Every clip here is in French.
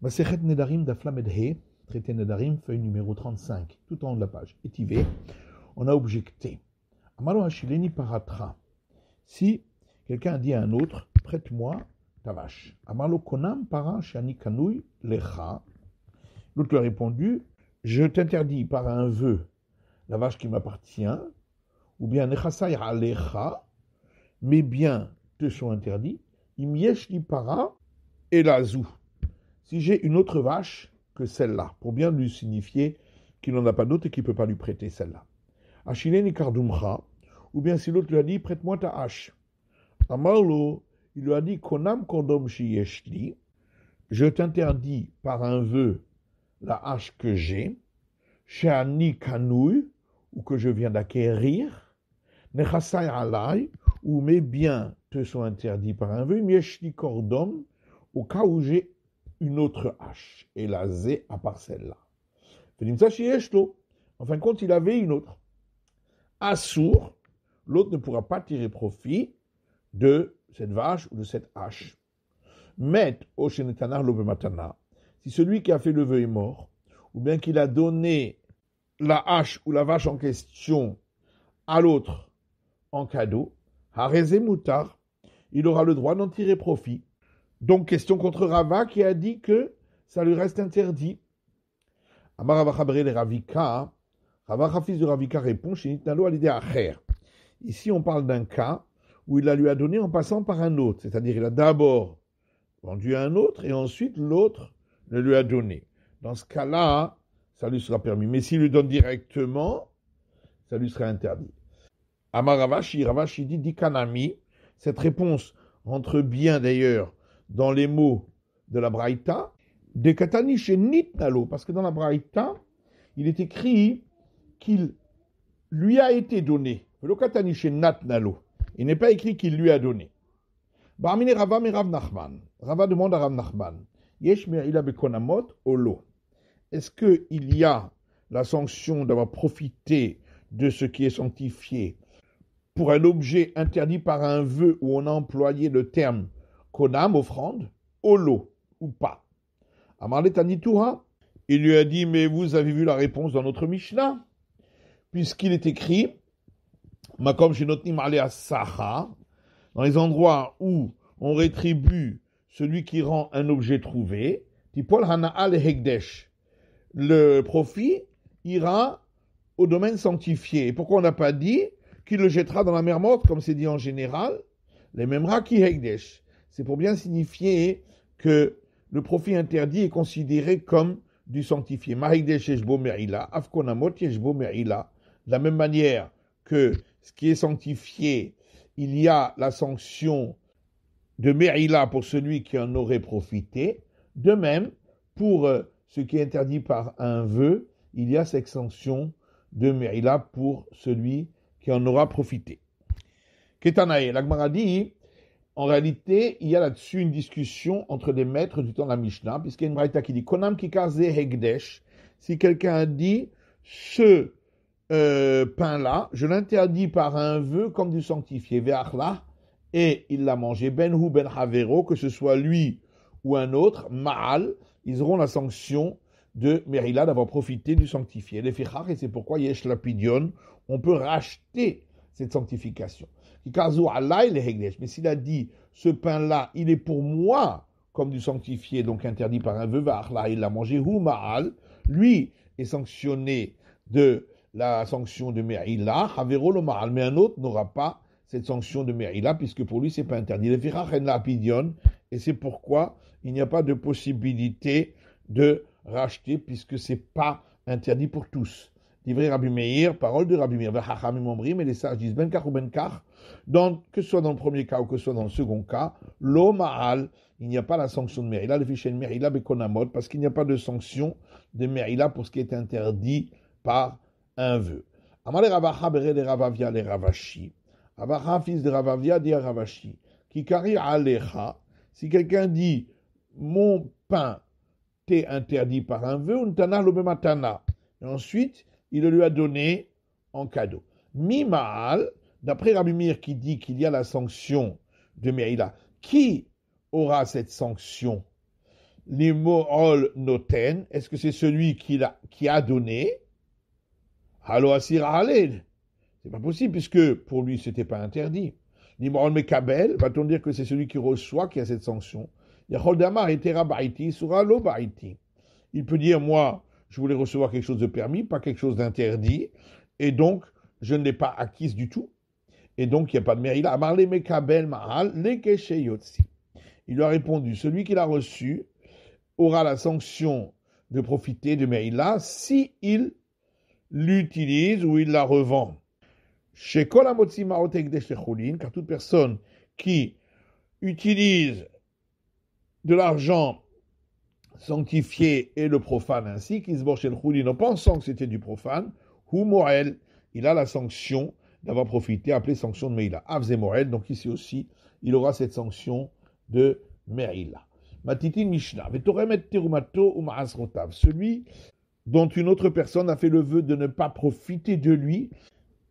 Masechet Nedarim d'Aflamedhe, traité Nedarim, feuille numéro 35, tout en haut de la page, Et étivé, on a objecté. Amaro Paratra. Si quelqu'un dit à un autre, prête-moi ta vache. Amalo Konam Para Shani Kanui L'autre lui a répondu, je t'interdis par un vœu la vache qui m'appartient, ou bien Nechasai mes biens te sont interdits, Imyesh Para et la si j'ai une autre vache que celle-là, pour bien lui signifier qu'il n'en a pas d'autre et qu'il ne peut pas lui prêter celle-là. ni kardumcha, ou bien si l'autre lui a dit, prête-moi ta hache. Amarlo, il lui a dit, konam kondom shiyeshli, je t'interdis par un vœu la hache que j'ai, shani kanoui, ou que je viens d'acquérir, nechasai alai, ou mes biens te sont interdits par un vœu, mieshli kordom, au cas où j'ai une autre hache. Et la Z à part celle-là. En fin de compte, il avait une autre. À Assour, l'autre ne pourra pas tirer profit de cette vache ou de cette hache. Met Oshenetanar matana. Si celui qui a fait le vœu est mort, ou bien qu'il a donné la hache ou la vache en question à l'autre en cadeau, Harezé Moutar, il aura le droit d'en tirer profit. Donc, question contre Rava qui a dit que ça lui reste interdit. Amar le Ravika. Rava de Ravika répond Ici, on parle d'un cas où il la lui a donné en passant par un autre. C'est-à-dire, il a d'abord vendu à un autre et ensuite l'autre le lui a donné. Dans ce cas-là, ça lui sera permis. Mais s'il lui donne directement, ça lui sera interdit. Rava Ravashi dit Dikanami, cette réponse entre bien d'ailleurs dans les mots de la Braïta, de Katani parce que dans la Braïta, il est écrit qu'il lui a été donné. Le Il n'est pas écrit qu'il lui a donné. Nachman. demande à Rav Nachman Est-ce qu'il y a la sanction d'avoir profité de ce qui est sanctifié pour un objet interdit par un vœu où on a employé le terme Konam, offrande, lot ou pas. il lui a dit, mais vous avez vu la réponse dans notre Mishnah, puisqu'il est écrit, Makom Shenotnim à Saha, dans les endroits où on rétribue celui qui rend un objet trouvé, Tipol Le profit ira au domaine sanctifié. Et pourquoi on n'a pas dit qu'il le jettera dans la mer morte, comme c'est dit en général Les mêmes qui Hegdesh. C'est pour bien signifier que le profit interdit est considéré comme du sanctifié. De la même manière que ce qui est sanctifié, il y a la sanction de Merila pour celui qui en aurait profité. De même, pour euh, ce qui est interdit par un vœu, il y a cette sanction de Merila pour celui qui en aura profité. Ketanae, l'Agmara en réalité, il y a là-dessus une discussion entre des maîtres du temps de la Mishnah, puisqu'il y a une braïta qui dit Konam kikaze hegdesh. Si quelqu'un dit ce euh, pain-là, je l'interdis par un vœu comme du sanctifié, ve'achla, et il l'a mangé, ben hu ben havero, que ce soit lui ou un autre, ma'al, ils auront la sanction de Merila d'avoir profité du sanctifié. et c'est pourquoi Yesh Lapidion, on peut racheter cette sanctification. Mais s'il a dit, ce pain-là, il est pour moi, comme du sanctifié, donc interdit par un veuve, là, il l'a mangé, Maal, lui est sanctionné de la sanction de Me'ila, Maal, mais un autre n'aura pas cette sanction de Me'ila, puisque pour lui, c'est pas interdit. et c'est pourquoi il n'y a pas de possibilité de racheter, puisque c'est pas interdit pour tous. Livrer Rabbi Meir, parole de Rabbi Meir, et les sages disent ben ou ben Donc, que ce soit dans le premier cas ou que ce soit dans le second cas, lo il n'y a pas la sanction de Merila, le fichier de Merila bekonamot, parce qu'il n'y a pas de sanction de Merila pour ce qui est interdit par un vœu. Amale Ravacha le Ravavia le Ravashi. fils de Ravavia, dit à Ravashi, kikari alecha, si quelqu'un dit mon pain t'est interdit par un vœu, untana lo matana. Et ensuite, il le lui a donné en cadeau. Mimal, d'après la qui dit qu'il y a la sanction de Meïla, qui aura cette sanction L'imohol Noten, est-ce que c'est celui qui, a, qui a donné Halo Asir C'est pas possible, puisque pour lui, c'était pas interdit. ni Mekabel, va-t-on dire que c'est celui qui reçoit qui a cette sanction Il peut dire, moi, je voulais recevoir quelque chose de permis, pas quelque chose d'interdit, et donc je ne l'ai pas acquise du tout, et donc il n'y a pas de mérite. Il lui a répondu, celui qui l'a reçu aura la sanction de profiter de Meïla si il l'utilise ou il la revend. Chez car toute personne qui utilise de l'argent sanctifié et le profane ainsi, le Khoulin, en pensant que c'était du profane, ou Morel, il a la sanction d'avoir profité, appelée sanction de Meïla. Avze Morel, donc ici aussi, il aura cette sanction de Meïla. Matitin Mishnah, Terumato ou celui dont une autre personne a fait le vœu de ne pas profiter de lui,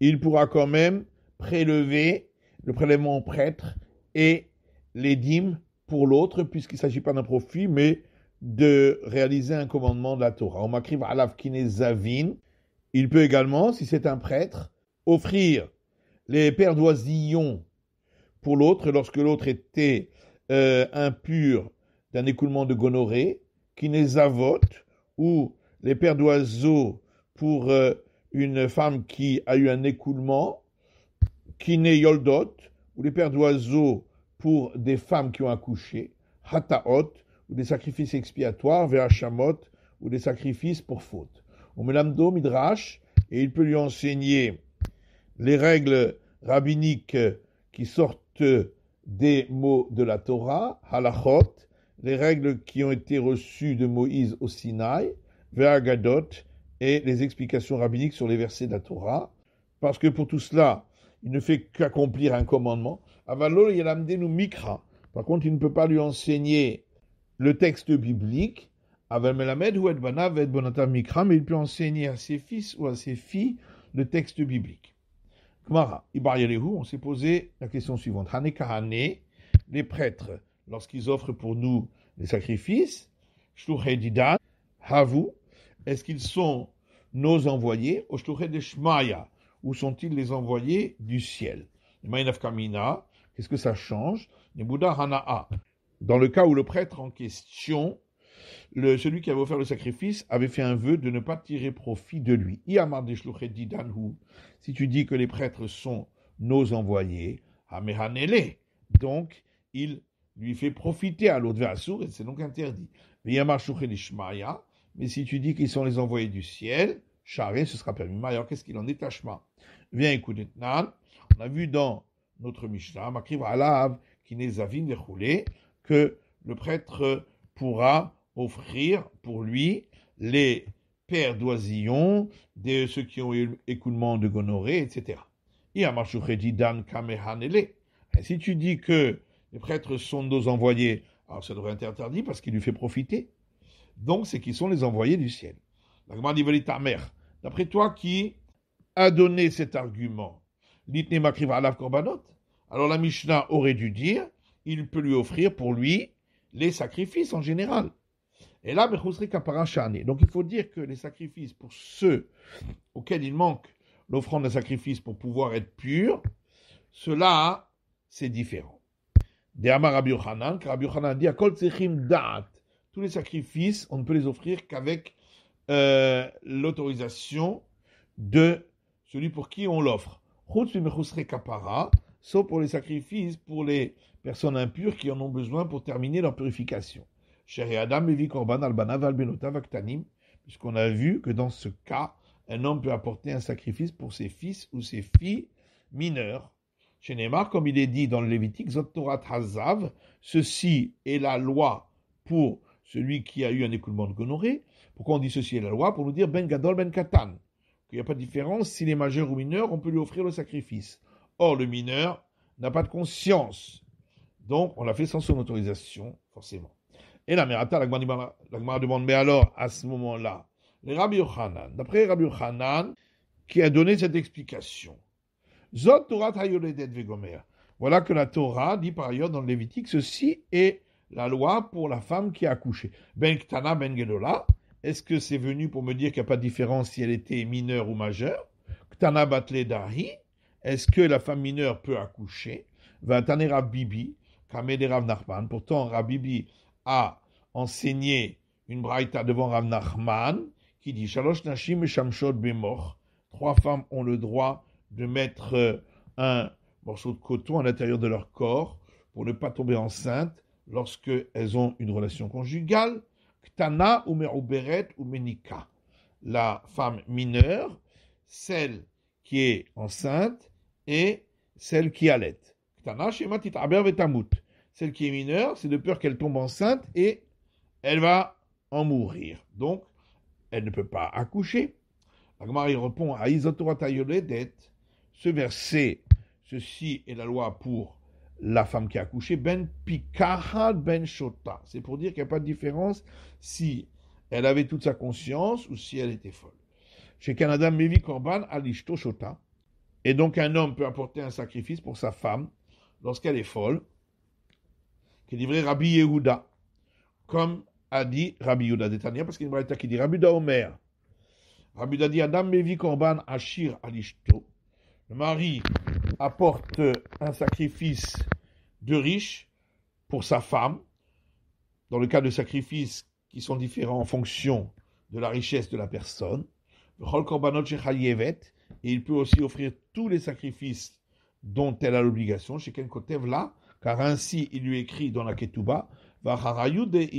il pourra quand même prélever le prélèvement au prêtre et les dîmes pour l'autre, puisqu'il ne s'agit pas d'un profit, mais de réaliser un commandement de la Torah. On m'écrive Alav zavin. Il peut également, si c'est un prêtre, offrir les d'oisillons pour l'autre lorsque l'autre était euh, impur d'un écoulement de gonorrhée, zavot, ou les pères d'oiseaux pour euh, une femme qui a eu un écoulement, yoldot) ou les pères d'oiseaux pour des femmes qui ont accouché, hataot, ou des sacrifices expiatoires, vers ou des sacrifices pour faute. On met l'amdo, Midrash, et il peut lui enseigner les règles rabbiniques qui sortent des mots de la Torah, halachot, les règles qui ont été reçues de Moïse au Sinaï, Gadot et les explications rabbiniques sur les versets de la Torah, parce que pour tout cela, il ne fait qu'accomplir un commandement. Avalo nous mikra. Par contre, il ne peut pas lui enseigner le texte biblique, il peut enseigner à ses fils ou à ses filles le texte biblique. on s'est posé la question suivante. les prêtres, lorsqu'ils offrent pour nous les sacrifices, Havu, est-ce qu'ils sont nos envoyés, ou sont-ils les envoyés du ciel Qu'est-ce que ça change Hana'a. Dans le cas où le prêtre en question, celui qui avait offert le sacrifice, avait fait un vœu de ne pas tirer profit de lui. Si tu dis que les prêtres sont nos envoyés, donc il lui fait profiter à l'autre Vassour, et c'est donc interdit. Mais si tu dis qu'ils sont les envoyés du ciel, charé, ce sera permis. Alors qu'est-ce qu'il en est détachement Viens écouter On a vu dans notre Mishnah, Makriv Alav, Kinezavin, que le prêtre pourra offrir pour lui les pères d'oisillons, de ceux qui ont eu écoulement de gonorrhée, etc. Et à Dan Kamehanele. Si tu dis que les prêtres sont nos envoyés, alors ça devrait être interdit parce qu'il lui fait profiter. Donc c'est qu'ils sont les envoyés du ciel. La ta mère. D'après toi, qui a donné cet argument korbanot. Alors la Mishnah aurait dû dire il peut lui offrir pour lui les sacrifices en général. Et là, donc il faut dire que les sacrifices pour ceux auxquels il manque l'offrande de sacrifice pour pouvoir être pur, cela, c'est différent. De Rabbi dit Tous les sacrifices, on ne peut les offrir qu'avec euh, l'autorisation de celui pour qui on l'offre sauf pour les sacrifices pour les personnes impures qui en ont besoin pour terminer leur purification. Cher Adam Evi Korban Albana puisqu'on a vu que dans ce cas, un homme peut apporter un sacrifice pour ses fils ou ses filles mineures. Chez Neymar, comme il est dit dans le Lévitique, Zotorat Hazav, ceci est la loi pour celui qui a eu un écoulement de gonorrhée. Pourquoi on dit ceci est la loi Pour nous dire Ben Gadol Ben Katan. Qu'il n'y a pas de différence, s'il est majeur ou mineur, on peut lui offrir le sacrifice. Or, le mineur n'a pas de conscience. Donc, on l'a fait sans son autorisation, forcément. Et la Merata, la demande, mais alors, à ce moment-là, les Rabbi Yochanan, d'après Rabbi Yochanan, qui a donné cette explication, Zot Torah Vegomer. Voilà que la Torah dit par ailleurs dans le Lévitique, ceci est la loi pour la femme qui a accouché. Ben Ktana Ben gelola est-ce que c'est venu pour me dire qu'il n'y a pas de différence si elle était mineure ou majeure Ktana Batle Dahi, est-ce que la femme mineure peut accoucher Va Rav Bibi, Kamede Rav Nachman. Pourtant, Rabibi a enseigné une braïta devant Rav Nachman qui dit Shalosh Nashim Trois femmes ont le droit de mettre euh, un morceau de coton à l'intérieur de leur corps pour ne pas tomber enceinte lorsque elles ont une relation conjugale. Ktana ou Meruberet ou Menika. La femme mineure, celle qui est enceinte et celle qui allait. Celle qui est mineure, c'est de peur qu'elle tombe enceinte et elle va en mourir. Donc, elle ne peut pas accoucher. La répond à Isotorata ce verset, ceci est la loi pour la femme qui a accouché, ben Pikahal ben shota. C'est pour dire qu'il n'y a pas de différence si elle avait toute sa conscience ou si elle était folle. Chez Canada, Mevi Korban, Alishto Shota. Et donc un homme peut apporter un sacrifice pour sa femme lorsqu'elle est folle, qui livré Rabbi Yehuda, comme a dit Rabbi Yehuda d'Etania, parce qu'il y a une qui dit Rabbi Yehuda Omer. Rabbi Yehuda dit Adam Mevi Korban Ashir Alishto. Le mari apporte un sacrifice de riche pour sa femme, dans le cas de sacrifices qui sont différents en fonction de la richesse de la personne. Chol Korbanot shekhayevet et il peut aussi offrir tous les sacrifices dont elle a l'obligation, chez côté là, car ainsi il lui écrit dans la Ketouba, et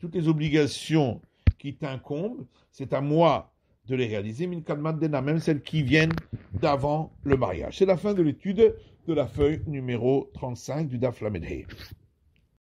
toutes les obligations qui t'incombent, c'est à moi de les réaliser, même celles qui viennent d'avant le mariage. C'est la fin de l'étude de la feuille numéro 35 du Daf